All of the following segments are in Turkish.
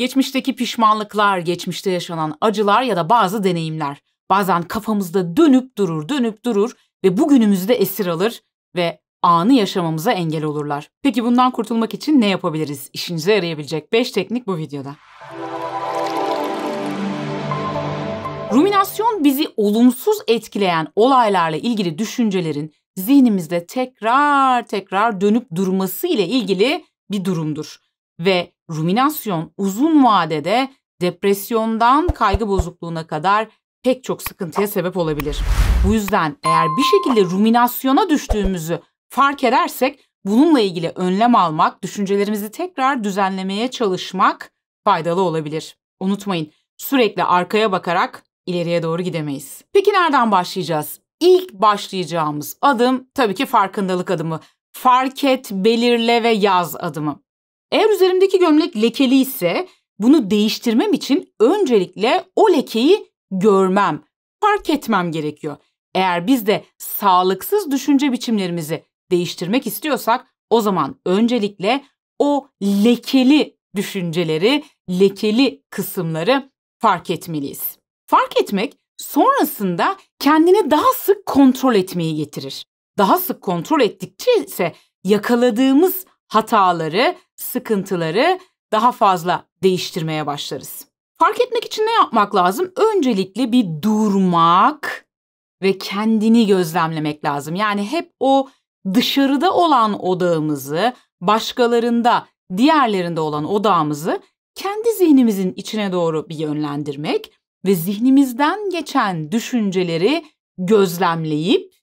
Geçmişteki pişmanlıklar, geçmişte yaşanan acılar ya da bazı deneyimler bazen kafamızda dönüp durur, dönüp durur ve bugünümüzde esir alır ve anı yaşamamıza engel olurlar. Peki bundan kurtulmak için ne yapabiliriz? İşinize yarayabilecek 5 teknik bu videoda. Ruminasyon bizi olumsuz etkileyen olaylarla ilgili düşüncelerin zihnimizde tekrar tekrar dönüp durması ile ilgili bir durumdur ve ruminasyon uzun vadede depresyondan kaygı bozukluğuna kadar pek çok sıkıntıya sebep olabilir. Bu yüzden eğer bir şekilde ruminasyona düştüğümüzü fark edersek bununla ilgili önlem almak, düşüncelerimizi tekrar düzenlemeye çalışmak faydalı olabilir. Unutmayın sürekli arkaya bakarak ileriye doğru gidemeyiz. Peki nereden başlayacağız? İlk başlayacağımız adım tabii ki farkındalık adımı. Fark et, belirle ve yaz adımı. Eğer üzerimdeki gömlek lekeli ise bunu değiştirmem için öncelikle o lekeyi görmem, fark etmem gerekiyor. Eğer biz de sağlıksız düşünce biçimlerimizi değiştirmek istiyorsak o zaman öncelikle o lekeli düşünceleri, lekeli kısımları fark etmeliyiz. Fark etmek sonrasında kendini daha sık kontrol etmeyi getirir. Daha sık kontrol ettikçe ise yakaladığımız hataları, sıkıntıları daha fazla değiştirmeye başlarız. Fark etmek için ne yapmak lazım? Öncelikle bir durmak ve kendini gözlemlemek lazım. Yani hep o dışarıda olan odağımızı, başkalarında, diğerlerinde olan odağımızı kendi zihnimizin içine doğru bir yönlendirmek ve zihnimizden geçen düşünceleri gözlemleyip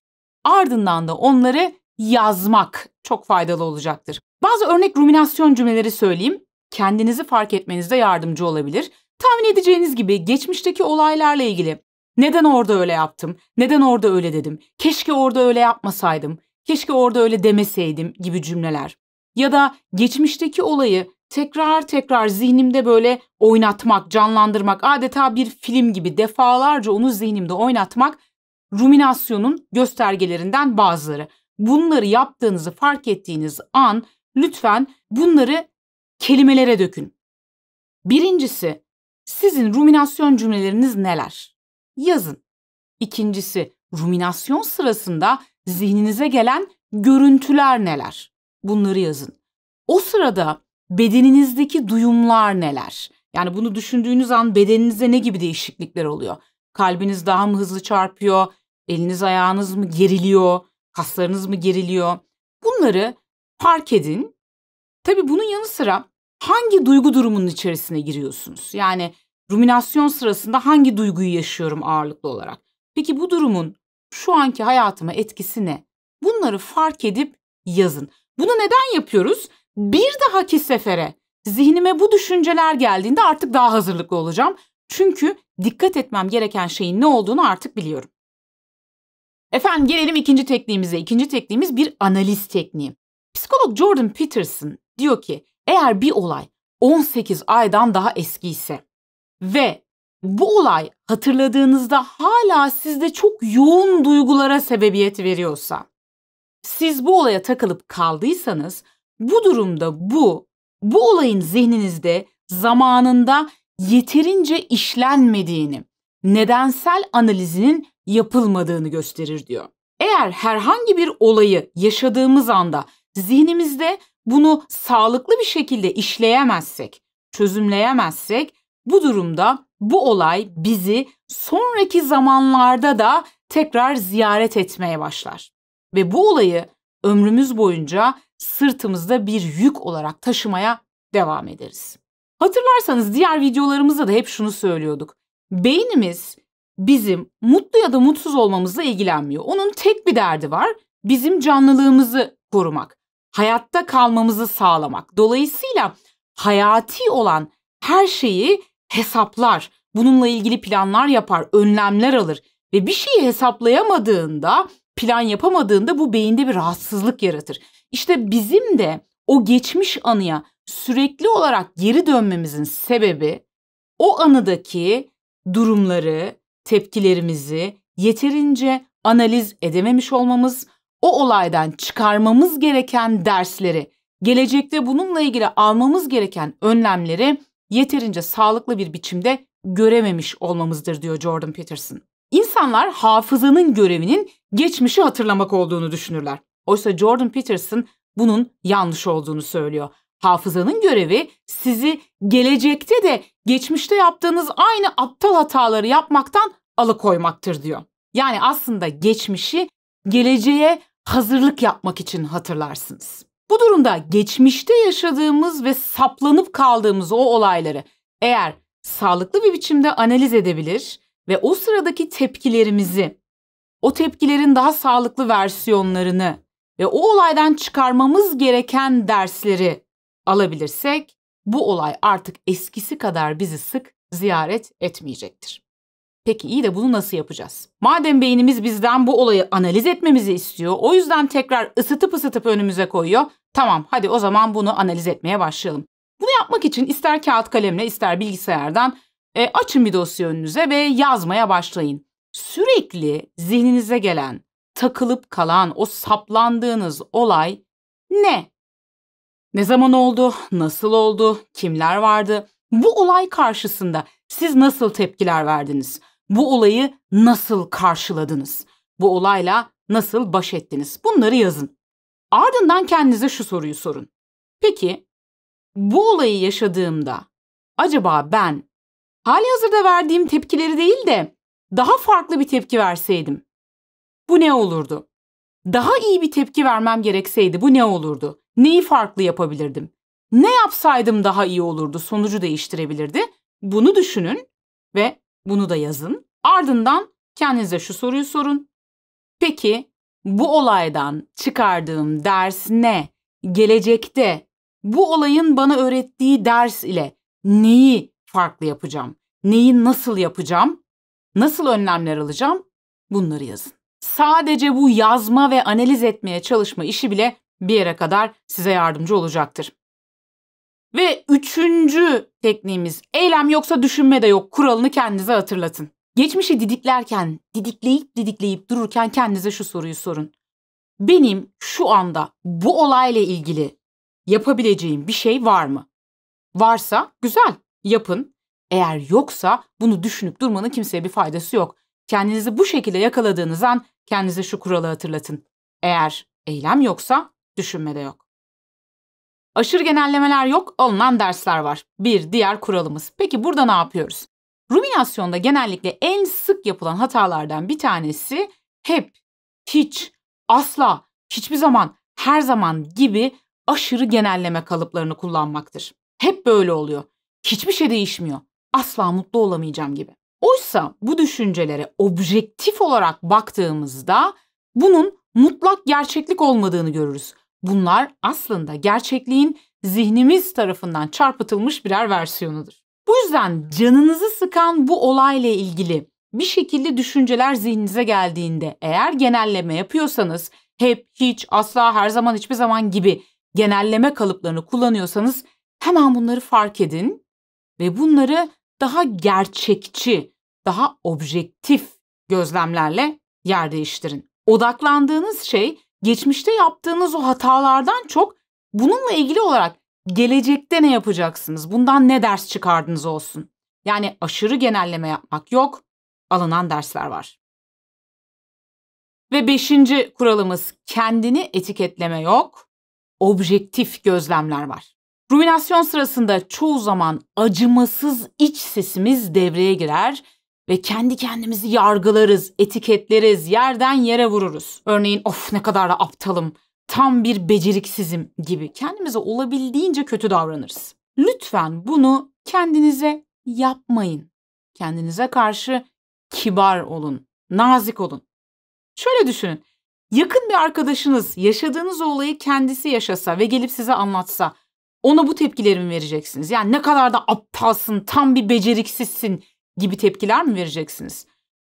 ardından da onları yazmak çok faydalı olacaktır. Bazı örnek ruminasyon cümleleri söyleyeyim. Kendinizi fark etmenizde yardımcı olabilir. Tahmin edeceğiniz gibi geçmişteki olaylarla ilgili neden orada öyle yaptım, neden orada öyle dedim, keşke orada öyle yapmasaydım, keşke orada öyle demeseydim gibi cümleler. Ya da geçmişteki olayı tekrar tekrar zihnimde böyle oynatmak, canlandırmak, adeta bir film gibi defalarca onu zihnimde oynatmak ruminasyonun göstergelerinden bazıları. Bunları yaptığınızı fark ettiğiniz an Lütfen bunları kelimelere dökün. Birincisi, sizin ruminasyon cümleleriniz neler? Yazın. İkincisi, ruminasyon sırasında zihninize gelen görüntüler neler? Bunları yazın. O sırada bedeninizdeki duyumlar neler? Yani bunu düşündüğünüz an bedeninizde ne gibi değişiklikler oluyor? Kalbiniz daha mı hızlı çarpıyor? Eliniz ayağınız mı geriliyor? Kaslarınız mı geriliyor? Bunları fark edin. Tabi bunun yanı sıra hangi duygu durumunun içerisine giriyorsunuz? Yani ruminasyon sırasında hangi duyguyu yaşıyorum ağırlıklı olarak? Peki bu durumun şu anki hayatıma etkisi ne? Bunları fark edip yazın. Bunu neden yapıyoruz? Bir dahaki sefere zihnime bu düşünceler geldiğinde artık daha hazırlıklı olacağım. Çünkü dikkat etmem gereken şeyin ne olduğunu artık biliyorum. Efendim gelelim ikinci tekniğimize. İkinci tekniğimiz bir analiz tekniği. Paul Jordan Peterson diyor ki eğer bir olay 18 aydan daha eski ise ve bu olay hatırladığınızda hala sizde çok yoğun duygulara sebebiyet veriyorsa, siz bu olaya takılıp kaldıysanız bu durumda bu, bu olayın zihninizde zamanında yeterince işlenmediğini, nedensel analizinin yapılmadığını gösterir diyor. Eğer herhangi bir olayı yaşadığımız anda zihnimizde bunu sağlıklı bir şekilde işleyemezsek, çözümleyemezsek bu durumda bu olay bizi sonraki zamanlarda da tekrar ziyaret etmeye başlar. Ve bu olayı ömrümüz boyunca sırtımızda bir yük olarak taşımaya devam ederiz. Hatırlarsanız diğer videolarımızda da hep şunu söylüyorduk. Beynimiz bizim mutlu ya da mutsuz olmamızla ilgilenmiyor. Onun tek bir derdi var. Bizim canlılığımızı korumak hayatta kalmamızı sağlamak. Dolayısıyla hayati olan her şeyi hesaplar. Bununla ilgili planlar yapar, önlemler alır ve bir şeyi hesaplayamadığında, plan yapamadığında bu beyinde bir rahatsızlık yaratır. İşte bizim de o geçmiş anıya sürekli olarak geri dönmemizin sebebi o anıdaki durumları, tepkilerimizi yeterince analiz edememiş olmamız, o olaydan çıkarmamız gereken dersleri, gelecekte bununla ilgili almamız gereken önlemleri yeterince sağlıklı bir biçimde görememiş olmamızdır diyor Jordan Peterson. İnsanlar hafızanın görevinin geçmişi hatırlamak olduğunu düşünürler. Oysa Jordan Peterson bunun yanlış olduğunu söylüyor. Hafızanın görevi sizi gelecekte de geçmişte yaptığınız aynı aptal hataları yapmaktan alıkoymaktır diyor. Yani aslında geçmişi geleceğe hazırlık yapmak için hatırlarsınız. Bu durumda geçmişte yaşadığımız ve saplanıp kaldığımız o olayları eğer sağlıklı bir biçimde analiz edebilir ve o sıradaki tepkilerimizi, o tepkilerin daha sağlıklı versiyonlarını ve o olaydan çıkarmamız gereken dersleri alabilirsek bu olay artık eskisi kadar bizi sık ziyaret etmeyecektir. Peki iyi de bunu nasıl yapacağız? Madem beynimiz bizden bu olayı analiz etmemizi istiyor, o yüzden tekrar ısıtıp ısıtıp önümüze koyuyor. Tamam hadi o zaman bunu analiz etmeye başlayalım. Bunu yapmak için ister kağıt kalemle ister bilgisayardan e, açın bir dosya önünüze ve yazmaya başlayın. Sürekli zihninize gelen, takılıp kalan o saplandığınız olay ne? Ne zaman oldu? Nasıl oldu? Kimler vardı? Bu olay karşısında siz nasıl tepkiler verdiniz? Bu olayı nasıl karşıladınız? Bu olayla nasıl baş ettiniz? Bunları yazın. Ardından kendinize şu soruyu sorun. Peki bu olayı yaşadığımda acaba ben hali hazırda verdiğim tepkileri değil de daha farklı bir tepki verseydim bu ne olurdu? Daha iyi bir tepki vermem gerekseydi bu ne olurdu? Neyi farklı yapabilirdim? Ne yapsaydım daha iyi olurdu? Sonucu değiştirebilirdi. Bunu düşünün ve bunu da yazın. Ardından kendinize şu soruyu sorun. Peki bu olaydan çıkardığım ders ne? Gelecekte bu olayın bana öğrettiği ders ile neyi farklı yapacağım? Neyi nasıl yapacağım? Nasıl önlemler alacağım? Bunları yazın. Sadece bu yazma ve analiz etmeye çalışma işi bile bir yere kadar size yardımcı olacaktır. Ve üçüncü tekniğimiz eylem yoksa düşünme de yok kuralını kendinize hatırlatın. Geçmişi didiklerken, didikleyip didikleyip dururken kendinize şu soruyu sorun. Benim şu anda bu olayla ilgili yapabileceğim bir şey var mı? Varsa güzel, yapın. Eğer yoksa bunu düşünüp durmanın kimseye bir faydası yok. Kendinizi bu şekilde yakaladığınız an kendinize şu kuralı hatırlatın. Eğer eylem yoksa düşünme de yok. Aşırı genellemeler yok, alınan dersler var. Bir diğer kuralımız. Peki burada ne yapıyoruz? Ruminasyonda genellikle en sık yapılan hatalardan bir tanesi hep, hiç, asla, hiçbir zaman, her zaman gibi aşırı genelleme kalıplarını kullanmaktır. Hep böyle oluyor. Hiçbir şey değişmiyor. Asla mutlu olamayacağım gibi. Oysa bu düşüncelere objektif olarak baktığımızda bunun mutlak gerçeklik olmadığını görürüz. Bunlar aslında gerçekliğin zihnimiz tarafından çarpıtılmış birer versiyonudur. Bu yüzden canınızı sıkan bu olayla ilgili bir şekilde düşünceler zihninize geldiğinde eğer genelleme yapıyorsanız hep, hiç, asla, her zaman, hiçbir zaman gibi genelleme kalıplarını kullanıyorsanız hemen bunları fark edin ve bunları daha gerçekçi, daha objektif gözlemlerle yer değiştirin. Odaklandığınız şey geçmişte yaptığınız o hatalardan çok bununla ilgili olarak gelecekte ne yapacaksınız? Bundan ne ders çıkardınız olsun. Yani aşırı genelleme yapmak yok. Alınan dersler var. Ve beşinci kuralımız kendini etiketleme yok. Objektif gözlemler var. Ruminasyon sırasında çoğu zaman acımasız iç sesimiz devreye girer ve kendi kendimizi yargılarız, etiketleriz, yerden yere vururuz. Örneğin of ne kadar da aptalım, tam bir beceriksizim gibi kendimize olabildiğince kötü davranırız. Lütfen bunu kendinize yapmayın. Kendinize karşı kibar olun, nazik olun. Şöyle düşünün. Yakın bir arkadaşınız yaşadığınız olayı kendisi yaşasa ve gelip size anlatsa ona bu tepkileri mi vereceksiniz? Yani ne kadar da aptalsın, tam bir beceriksizsin gibi tepkiler mi vereceksiniz?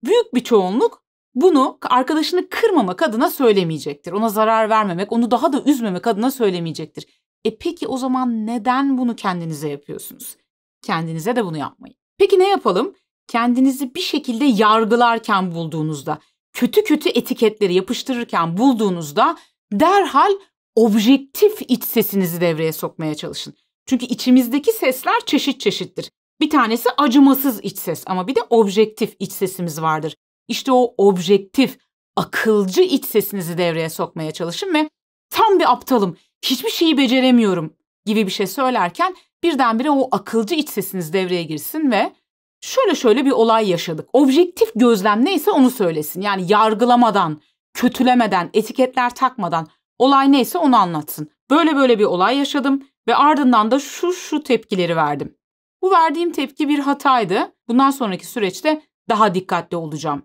Büyük bir çoğunluk bunu arkadaşını kırmamak adına söylemeyecektir. Ona zarar vermemek, onu daha da üzmemek adına söylemeyecektir. E peki o zaman neden bunu kendinize yapıyorsunuz? Kendinize de bunu yapmayın. Peki ne yapalım? Kendinizi bir şekilde yargılarken bulduğunuzda, kötü kötü etiketleri yapıştırırken bulduğunuzda derhal objektif iç sesinizi devreye sokmaya çalışın. Çünkü içimizdeki sesler çeşit çeşittir. Bir tanesi acımasız iç ses ama bir de objektif iç sesimiz vardır. İşte o objektif, akılcı iç sesinizi devreye sokmaya çalışın ve tam bir aptalım, hiçbir şeyi beceremiyorum gibi bir şey söylerken birdenbire o akılcı iç sesiniz devreye girsin ve şöyle şöyle bir olay yaşadık. Objektif gözlem neyse onu söylesin. Yani yargılamadan, kötülemeden, etiketler takmadan olay neyse onu anlatsın. Böyle böyle bir olay yaşadım ve ardından da şu şu tepkileri verdim. Bu verdiğim tepki bir hataydı. Bundan sonraki süreçte daha dikkatli olacağım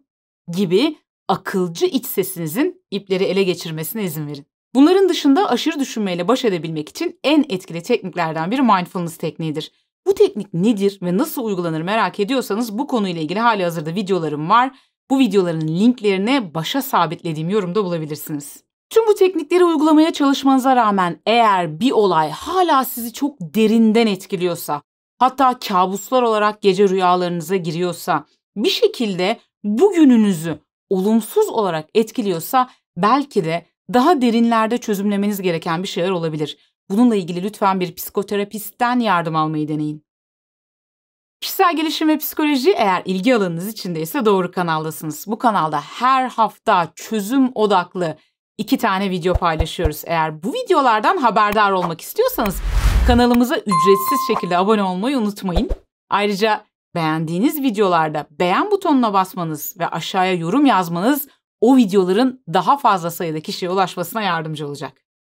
gibi akılcı iç sesinizin ipleri ele geçirmesine izin verin. Bunların dışında aşırı düşünmeyle baş edebilmek için en etkili tekniklerden biri mindfulness tekniğidir. Bu teknik nedir ve nasıl uygulanır merak ediyorsanız bu konuyla ilgili hali hazırda videolarım var. Bu videoların linklerini başa sabitlediğim yorumda bulabilirsiniz. Tüm bu teknikleri uygulamaya çalışmanıza rağmen eğer bir olay hala sizi çok derinden etkiliyorsa, hatta kabuslar olarak gece rüyalarınıza giriyorsa, bir şekilde bugününüzü olumsuz olarak etkiliyorsa belki de daha derinlerde çözümlemeniz gereken bir şeyler olabilir. Bununla ilgili lütfen bir psikoterapistten yardım almayı deneyin. Kişisel gelişim ve psikoloji eğer ilgi alanınız içindeyse doğru kanaldasınız. Bu kanalda her hafta çözüm odaklı iki tane video paylaşıyoruz. Eğer bu videolardan haberdar olmak istiyorsanız Kanalımıza ücretsiz şekilde abone olmayı unutmayın. Ayrıca beğendiğiniz videolarda beğen butonuna basmanız ve aşağıya yorum yazmanız o videoların daha fazla sayıda kişiye ulaşmasına yardımcı olacak.